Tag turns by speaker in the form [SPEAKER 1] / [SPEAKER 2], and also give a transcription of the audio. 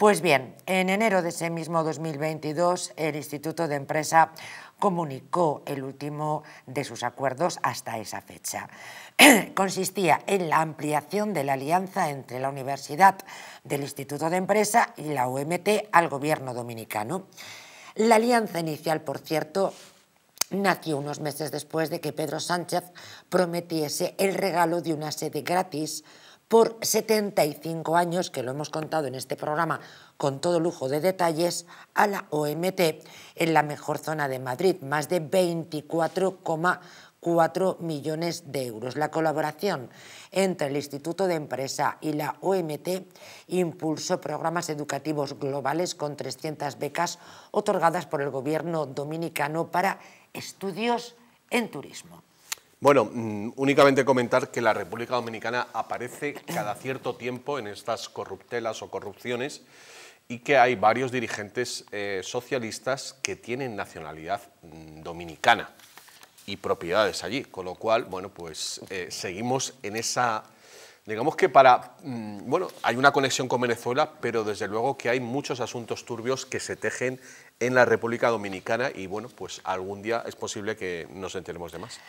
[SPEAKER 1] Pues bien, en enero de ese mismo 2022, el Instituto de Empresa comunicó el último de sus acuerdos hasta esa fecha. Consistía en la ampliación de la alianza entre la Universidad del Instituto de Empresa y la OMT al gobierno dominicano. La alianza inicial, por cierto, nació unos meses después de que Pedro Sánchez prometiese el regalo de una sede gratis por 75 años, que lo hemos contado en este programa con todo lujo de detalles, a la OMT en la mejor zona de Madrid, más de 24,4 millones de euros. La colaboración entre el Instituto de Empresa y la OMT impulsó programas educativos globales con 300 becas otorgadas por el gobierno dominicano para estudios en turismo.
[SPEAKER 2] Bueno, mm, únicamente comentar que la República Dominicana aparece cada cierto tiempo en estas corruptelas o corrupciones y que hay varios dirigentes eh, socialistas que tienen nacionalidad mm, dominicana y propiedades allí, con lo cual, bueno, pues eh, seguimos en esa... Digamos que para... Mm, bueno, hay una conexión con Venezuela, pero desde luego que hay muchos asuntos turbios que se tejen en la República Dominicana y, bueno, pues algún día es posible que nos enteremos de más.